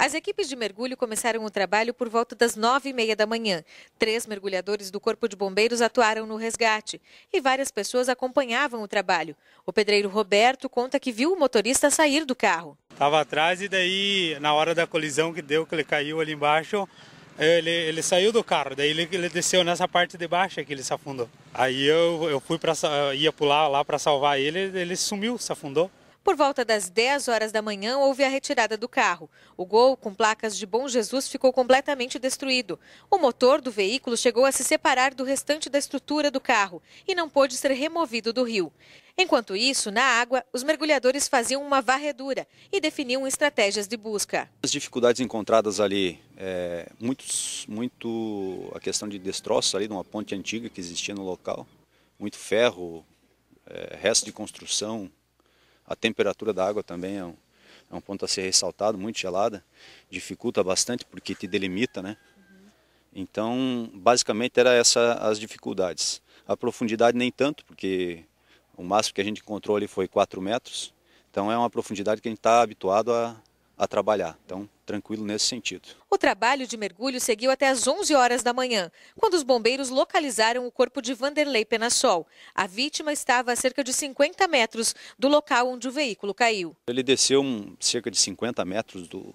As equipes de mergulho começaram o trabalho por volta das nove e meia da manhã. Três mergulhadores do Corpo de Bombeiros atuaram no resgate e várias pessoas acompanhavam o trabalho. O pedreiro Roberto conta que viu o motorista sair do carro. Estava atrás e daí, na hora da colisão que deu, que ele caiu ali embaixo, ele, ele saiu do carro, daí ele, ele, desceu nessa parte de baixo que ele se afundou. Aí eu, eu fui para ia pular lá para salvar ele, ele sumiu, se afundou. Por volta das 10 horas da manhã, houve a retirada do carro. O Gol, com placas de Bom Jesus, ficou completamente destruído. O motor do veículo chegou a se separar do restante da estrutura do carro e não pôde ser removido do rio. Enquanto isso, na água, os mergulhadores faziam uma varredura e definiam estratégias de busca. As dificuldades encontradas ali, é, muito, muito a questão de destroço ali de uma ponte antiga que existia no local, muito ferro, é, resto de construção, a temperatura da água também é um, é um ponto a ser ressaltado, muito gelada, dificulta bastante porque te delimita, né? Então, basicamente era essa as dificuldades. A profundidade nem tanto, porque o máximo que a gente encontrou ali foi 4 metros, então é uma profundidade que a gente está habituado a, a trabalhar. Então, tranquilo nesse sentido. O trabalho de mergulho seguiu até às 11 horas da manhã, quando os bombeiros localizaram o corpo de Vanderlei Penasol. A vítima estava a cerca de 50 metros do local onde o veículo caiu. Ele desceu um, cerca de 50 metros do,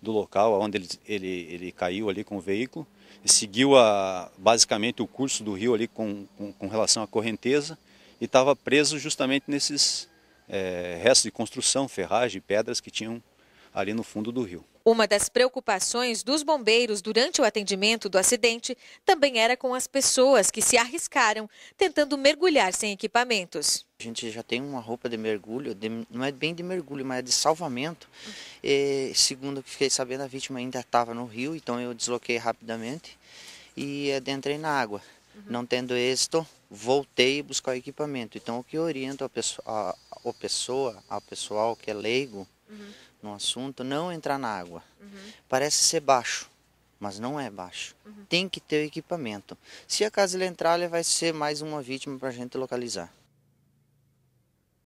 do local onde ele, ele, ele caiu ali com o veículo. Seguiu a, basicamente o curso do rio ali com, com, com relação à correnteza e estava preso justamente nesses é, restos de construção, ferragem, pedras que tinham ali no fundo do rio. Uma das preocupações dos bombeiros durante o atendimento do acidente também era com as pessoas que se arriscaram tentando mergulhar sem equipamentos. A gente já tem uma roupa de mergulho, de, não é bem de mergulho, mas é de salvamento. E, segundo o que fiquei sabendo, a vítima ainda estava no rio, então eu desloquei rapidamente e adentrei na água. Uhum. Não tendo êxito, voltei buscar o equipamento. Então, o que orienta a pessoa, a, a pessoa, ao pessoal que é leigo, uhum. no assunto, não entrar na água. Uhum. Parece ser baixo, mas não é baixo. Uhum. Tem que ter o equipamento. Se a casa entrar, ela vai ser mais uma vítima para a gente localizar.